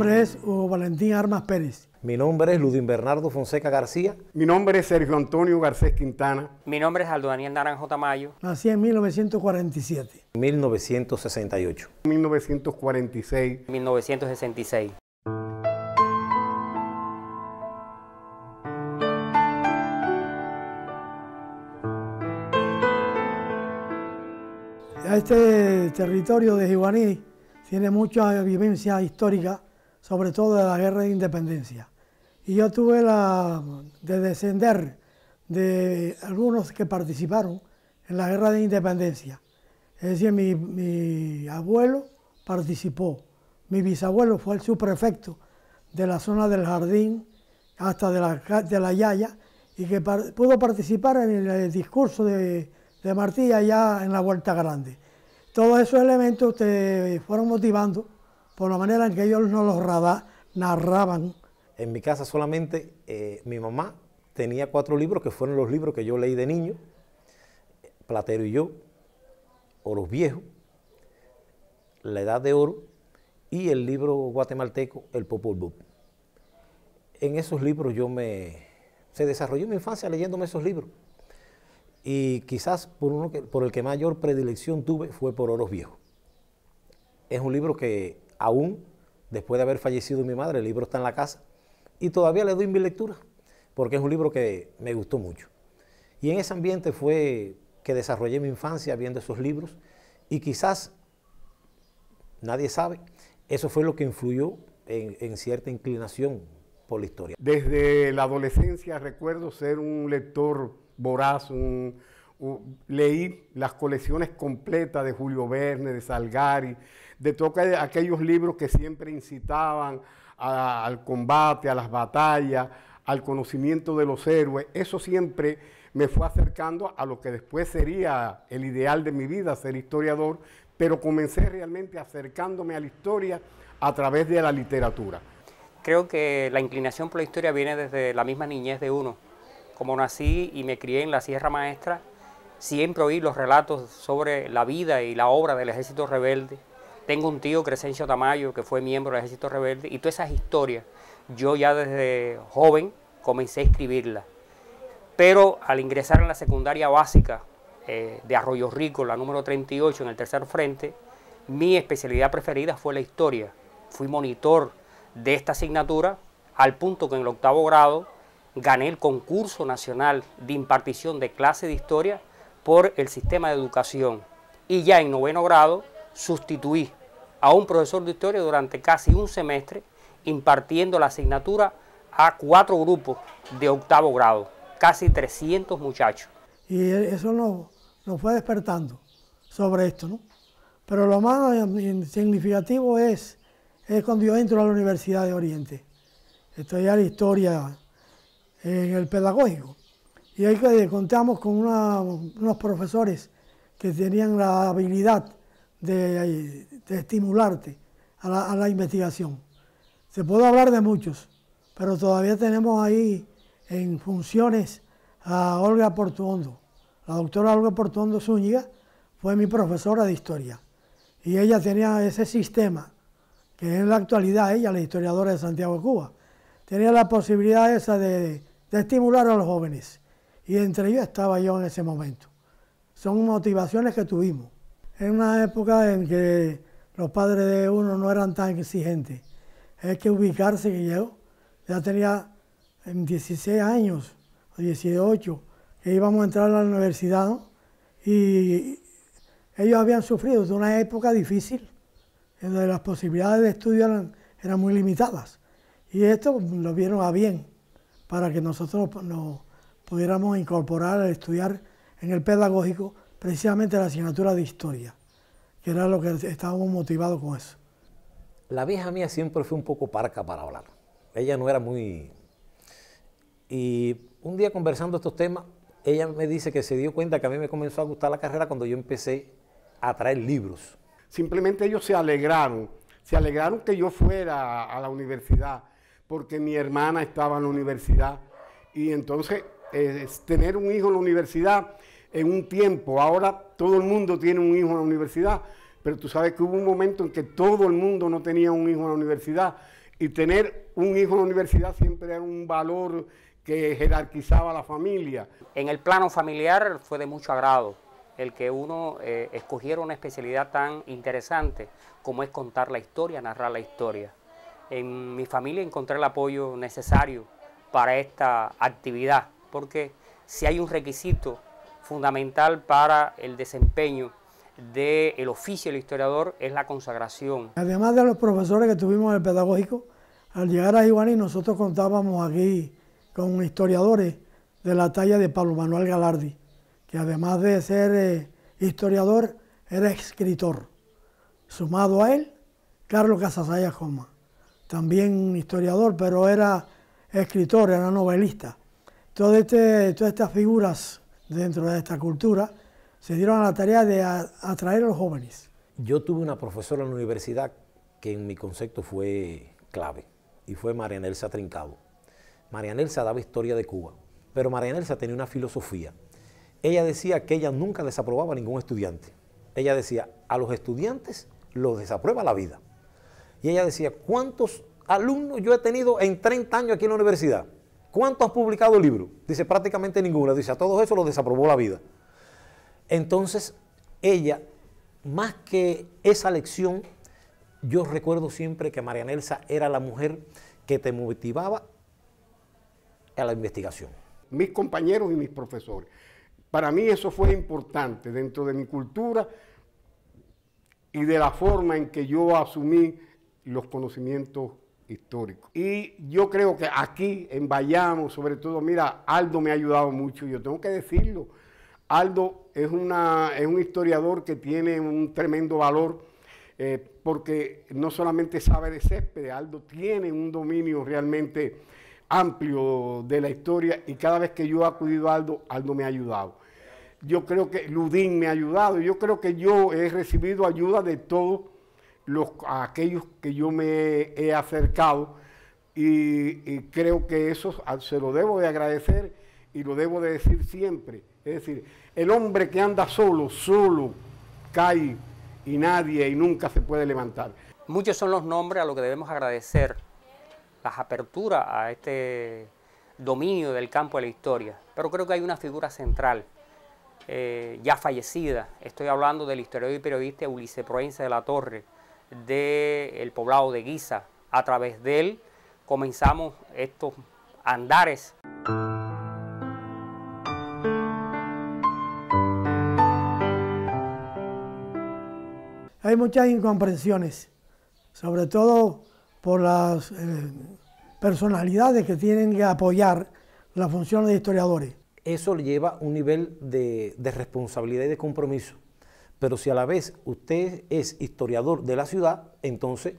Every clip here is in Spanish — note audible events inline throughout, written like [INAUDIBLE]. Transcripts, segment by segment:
Mi nombre es Valentín Armas Pérez. Mi nombre es Ludín Bernardo Fonseca García. Mi nombre es Sergio Antonio Garcés Quintana. Mi nombre es Aldo Daniel Naranjo Tamayo. Nací en 1947. 1968. 1946. 1966. Este territorio de Jiguaní tiene mucha vivencia histórica sobre todo de la guerra de independencia. Y yo tuve la de descender de algunos que participaron en la guerra de independencia. Es decir, mi, abuelo participó, mi bisabuelo fue el subprefecto de la zona del jardín hasta de la, Yaya y que pudo participar en el discurso de, de Martí allá en la Vuelta Grande. Todos esos elementos te fueron motivando por la manera en que ellos no los narraban. En mi casa solamente eh, mi mamá tenía cuatro libros que fueron los libros que yo leí de niño, Platero y yo, Oros viejos, La Edad de Oro y el libro guatemalteco El Popol Vuh. En esos libros yo me... se desarrolló mi infancia leyéndome esos libros. Y quizás por, uno que, por el que mayor predilección tuve fue por Oros Viejos. Es un libro que aún después de haber fallecido mi madre, el libro está en la casa y todavía le doy mi lectura, porque es un libro que me gustó mucho. Y en ese ambiente fue que desarrollé mi infancia viendo esos libros y quizás, nadie sabe, eso fue lo que influyó en, cierta inclinación por la historia. Desde la adolescencia recuerdo ser un lector voraz, leí las colecciones completas de Julio Verne, de Salgari, de todos aquellos libros que siempre incitaban al combate, a las batallas, al conocimiento de los héroes. Eso siempre me fue acercando a lo que después sería el ideal de mi vida, ser historiador, pero comencé realmente acercándome a la historia a través de la literatura. Creo que la inclinación por la historia viene desde la misma niñez de uno. Como nací y me crié en la Sierra Maestra, siempre oí los relatos sobre la vida y la obra del ejército rebelde, tengo un tío, Crescencio Tamayo, que fue miembro del Ejército Rebelde, y todas esas historias yo ya desde joven comencé a escribirlas. Pero al ingresar en la secundaria básica eh, de Arroyo Rico, la número 38, en el tercer frente, mi especialidad preferida fue la historia. Fui monitor de esta asignatura al punto que en el octavo grado gané el concurso nacional de impartición de clase de historia por el sistema de educación. Y ya en noveno grado sustituí a un profesor de historia durante casi un semestre impartiendo la asignatura a cuatro grupos de octavo grado, casi 300 muchachos. Y eso nos, no fue despertando sobre esto, ¿no? Pero lo más significativo es, es cuando yo entro a la Universidad de Oriente, estudiar historia en el pedagógico. Y ahí contamos con unos profesores que tenían la habilidad de, estimularte a la, investigación. Se puede hablar de muchos, pero todavía tenemos ahí en funciones a Olga Portuondo. La doctora Olga Portuondo Zúñiga fue mi profesora de historia y ella tenía ese sistema que en la actualidad ella, la historiadora de Santiago de Cuba, tenía la posibilidad esa de estimular a los jóvenes y entre ellos estaba yo en ese momento. Son motivaciones que tuvimos en una época en que los padres de uno no eran tan exigentes. ...es que ubicarse que yo ya tenía 16 em, años, 18, que íbamos a entrar a la universidad y ellos habían sufrido de una época difícil, en donde las posibilidades de estudio eran, eran, muy limitadas. Y esto lo vieron a bien, para que nosotros pues, nos pudiéramos incorporar a estudiar en el pedagógico precisamente la asignatura de historia, que era lo que estábamos motivados con eso. La vieja mía siempre fue un poco parca para hablar. Ella no era muy... Y un día conversando estos temas, ella me dice que se dio cuenta que a mí me comenzó a gustar la carrera cuando yo empecé a traer libros. Simplemente ellos se alegraron, se alegraron que yo fuera a la universidad, porque mi hermana estaba en la universidad. Y entonces eh, tener un hijo en la universidad en un tiempo. Ahora todo el mundo tiene un hijo en la universidad, pero tú sabes que hubo un momento en que todo el mundo no tenía un hijo en la universidad. Y tener un hijo en la universidad siempre era un valor que jerarquizaba la familia. En el plano familiar fue de mucho agrado el que uno eh, escogiera una especialidad tan interesante como es contar la historia, narrar la historia. En mi familia encontré el apoyo necesario para esta actividad, porque si hay un requisito fundamental para el desempeño del oficio del historiador es la consagración. Además de los profesores que tuvimos en el pedagógico, al llegar a Iguaní nosotros contábamos aquí con historiadores de la talla de Pablo Manuel Galardi, que además de ser eh, historiador, era escritor. Sumado a él, Carlos Casasaya Joma, también historiador, pero era escritor, era novelista. Este, todas estas figuras dentro de esta cultura, se dieron a la tarea de atraer a los jóvenes. Yo tuve una profesora en la universidad que en mi concepto fue clave, y fue María Trincado. María Nelsa daba historia de Cuba, pero María tenía una filosofía. Ella decía que ella nunca desaprobaba a ningún estudiante. Ella decía, a los estudiantes los desaprueba la vida. Y ella decía, ¿cuántos alumnos yo he tenido en 30 años aquí en la universidad? ¿Cuántos has publicado libros? Dice prácticamente ninguno. Dice, a todos eso los desaprobó la vida. Entonces, ella, más que esa lección, yo recuerdo siempre que María Nelsa era la mujer que te motivaba a la investigación. Mis compañeros y mis profesores. Para mí eso fue importante dentro de mi cultura y de la forma en que yo asumí los conocimientos histórico. Y yo creo que aquí, en Bayamo, sobre todo, mira, Aldo me ha ayudado mucho, yo tengo que decirlo. Aldo es, un historiador que tiene un tremendo valor eh, porque no solamente sabe de césped, Aldo tiene un dominio realmente amplio de la historia y cada vez que yo he acudido a Aldo, Aldo me ha ayudado. Yo creo que Ludín me ha ayudado, yo creo que yo he recibido ayuda de todos a aquellos que yo me he acercado y, creo que eso se lo debo de agradecer y lo debo de decir siempre. Es decir, el hombre que anda solo, solo, cae y nadie y nunca se puede levantar. Muchos son los nombres a los que debemos agradecer las aperturas a este dominio del campo de la historia, pero creo que hay una figura central eh, ya fallecida. Estoy hablando del historiador y periodista Ulises Proenza de la Torre, del poblado de Guisa. A través de él comenzamos estos andares. Hay muchas incomprensiones, sobre todo por las eh, personalidades que tienen que apoyar la función de historiadores. Eso lleva un nivel de responsabilidad y de compromiso pero si a la vez usted es historiador de la ciudad, entonces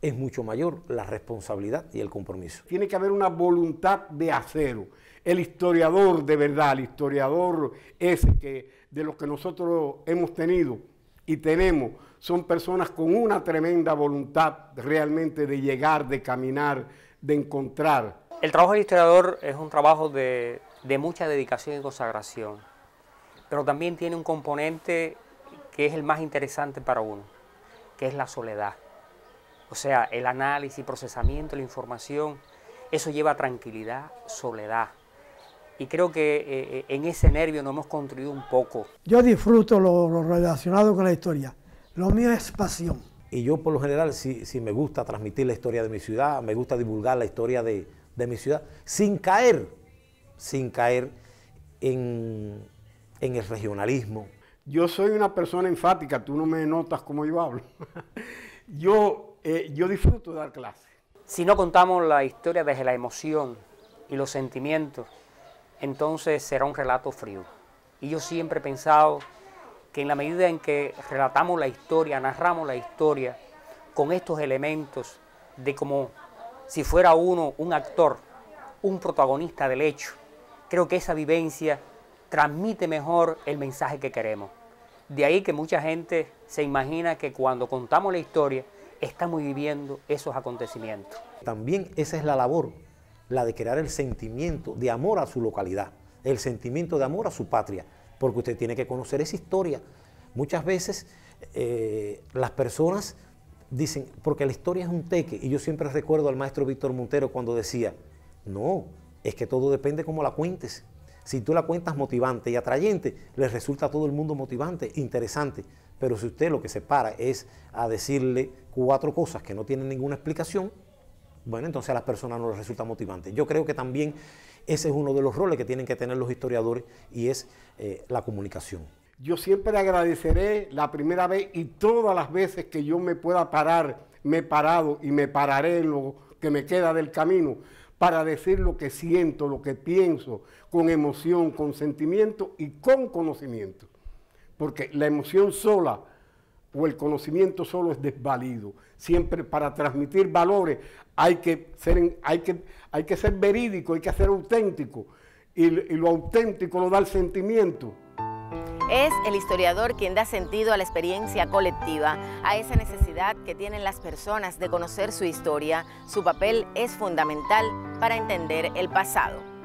es mucho mayor la responsabilidad y el compromiso. Tiene que haber una voluntad de acero. El historiador de verdad, el historiador ese que de los que nosotros hemos tenido y tenemos, son personas con una tremenda voluntad realmente de llegar, de caminar, de encontrar. El trabajo del historiador es un trabajo de mucha dedicación y consagración, pero también tiene un componente que es el más interesante para uno, que es la soledad. O sea, el análisis, procesamiento, la información, eso lleva tranquilidad, soledad. Y creo que eh, eh, en ese nervio nos hemos construido un poco. Yo disfruto lo, relacionado con la historia. Lo mío es pasión. Y yo por lo general si me gusta transmitir la historia de mi ciudad, me gusta divulgar la historia de, mi ciudad, sin caer, sin caer en el regionalismo, yo soy una persona enfática, tú no me notas como yo hablo. [LAUGHS] yo, eh, yo disfruto de dar clases. Si no contamos la historia desde la emoción y los sentimientos, entonces será un relato frío. Y yo siempre he pensado que en la medida en que relatamos la historia, narramos la historia, con estos elementos de como si fuera uno un actor, un protagonista del hecho, creo que esa vivencia transmite mejor el mensaje que queremos. De ahí que mucha gente se imagina que cuando contamos la historia estamos viviendo esos acontecimientos. También esa es la labor, la de crear el sentimiento de amor a su localidad, el sentimiento de amor a su patria, porque usted tiene que conocer esa historia. Muchas veces eh, las personas dicen, porque la historia es un teque, y yo siempre recuerdo al maestro Víctor Montero cuando decía, no, es que todo depende cómo la cuentes. Si tú la cuentas motivante y atrayente, le resulta a todo el mundo motivante, interesante. Pero si usted lo que se para es a decirle cuatro cosas que no tienen ninguna explicación, bueno, entonces a las personas no les resulta motivante. Yo creo que también ese es uno de los roles que tienen que tener los historiadores y es eh, la comunicación. Yo siempre agradeceré la primera vez y todas las veces que yo me pueda parar, me he parado y me pararé en lo que me queda del camino para decir lo que siento, lo que pienso, con emoción, con sentimiento y con conocimiento. Porque la emoción sola o el conocimiento solo es desvalido. Siempre para transmitir valores hay que ser, hay que, hay que ser verídico, hay que ser auténtico. Y, y lo auténtico lo da el sentimiento. Es el historiador quien da sentido a la experiencia colectiva, a esa necesidad que tienen las personas de conocer su historia. Su papel es fundamental para entender el pasado.